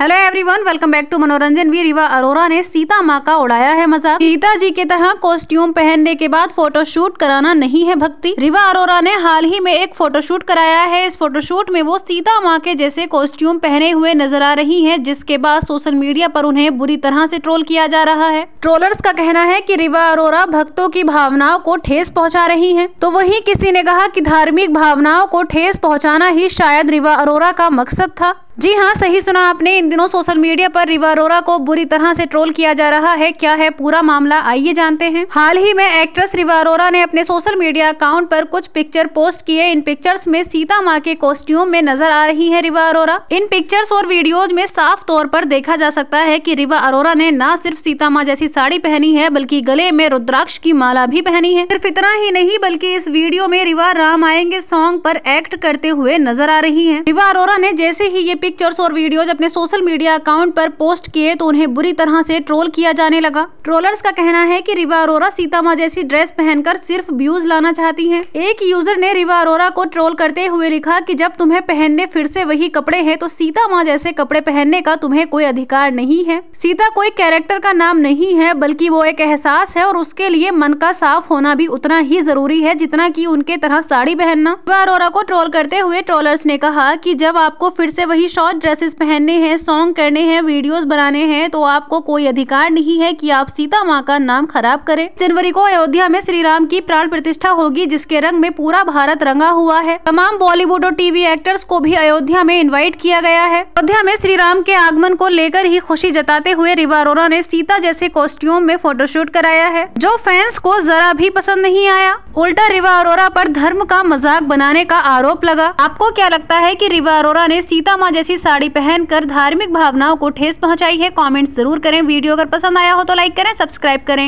hello everyone welcome back to Manoranjan वी रिवा अरोरा ने सीता माँ का उड़ाया है मजाक सीता जी की तरह कॉस्ट्यूम पहनने के बाद फोटोशूट कराना नहीं है भक्ति रिवा अरोरा ने हाल ही में एक फोटोशूट कराया है इस फोटोशूट में वो सीता माँ के जैसे कॉस्ट्यूम पहने हुए नजर आ रही है जिसके बाद सोशल मीडिया पर उन्हें बुरी तरह से ट्रोल किया जा रहा है ट्रोलर्स का कहना है की रिवा अरोरा भक्तों की भावनाओं को ठेस पहुँचा रही है तो वही किसी ने कहा की धार्मिक भावनाओं को ठेस पहुँचाना ही शायद रिवा अरोरा का मकसद था जी हाँ सही सुना आपने इन दिनों सोशल मीडिया पर रिवा अरोरा को बुरी तरह से ट्रोल किया जा रहा है क्या है पूरा मामला आइए जानते हैं हाल ही में एक्ट्रेस रिवा अरोरा ने अपने सोशल मीडिया अकाउंट पर कुछ पिक्चर पोस्ट किए इन पिक्चर्स में सीता माँ के कॉस्ट्यूम में नजर आ रही है रिवा अरोरा इन पिक्चर्स और वीडियोज में साफ तौर पर देखा जा सकता है की रिवा अरोरा ने न सिर्फ सीता माँ जैसी साड़ी पहनी है बल्कि गले में रुद्राक्ष की माला भी पहनी है सिर्फ इतना ही नहीं बल्कि इस वीडियो में रिवा राम आएंगे सॉन्ग पर एक्ट करते हुए नजर आ रही है रिवा अरोरा ने जैसे ही ये पिक्चर्स और वीडियोज अपने सोशल मीडिया अकाउंट पर पोस्ट किए तो उन्हें बुरी तरह से ट्रोल किया जाने लगा ट्रोलर्स का कहना है कि रिवा अरोरा सीतामा जैसी ड्रेस पहनकर सिर्फ व्यूज लाना चाहती है एक यूजर ने रिवा अरोरा को ट्रोल करते हुए लिखा की जब तुम्हें पहनने फिर से वही कपड़े है तो सीता माँ जैसे कपड़े पहनने का तुम्हें कोई अधिकार नहीं है सीता कोई कैरेक्टर का नाम नहीं है बल्कि वो एक एहसास है और उसके लिए मन का साफ होना भी उतना ही जरूरी है जितना की उनके तरह साड़ी पहनना रिवा अरोरा को ट्रोल करते हुए ट्रोलर्स ने कहा की जब आपको फिर से वही शॉर्ट ड्रेसेस पहनने हैं सॉन्ग करने हैं वीडियोस बनाने हैं तो आपको कोई अधिकार नहीं है कि आप सीता माँ का नाम खराब करें जनवरी को अयोध्या में श्री राम की प्राण प्रतिष्ठा होगी जिसके रंग में पूरा भारत रंगा हुआ है तमाम बॉलीवुड और टीवी एक्टर्स को भी अयोध्या में इन्वाइट किया गया है अयोध्या में श्री राम के आगमन को लेकर ही खुशी जताते हुए रिवा अरोरा ने सीता जैसे कॉस्ट्यूम में फोटोशूट कराया है जो फैंस को जरा भी पसंद नहीं आया उल्टा रिवा अरोरा पर धर्म का मजाक बनाने का आरोप लगा आपको क्या लगता है कि रिवा अरोरा ने सीता माँ जैसी साड़ी पहनकर धार्मिक भावनाओं को ठेस पहुंचाई है कमेंट्स जरूर करें वीडियो अगर पसंद आया हो तो लाइक करें सब्सक्राइब करें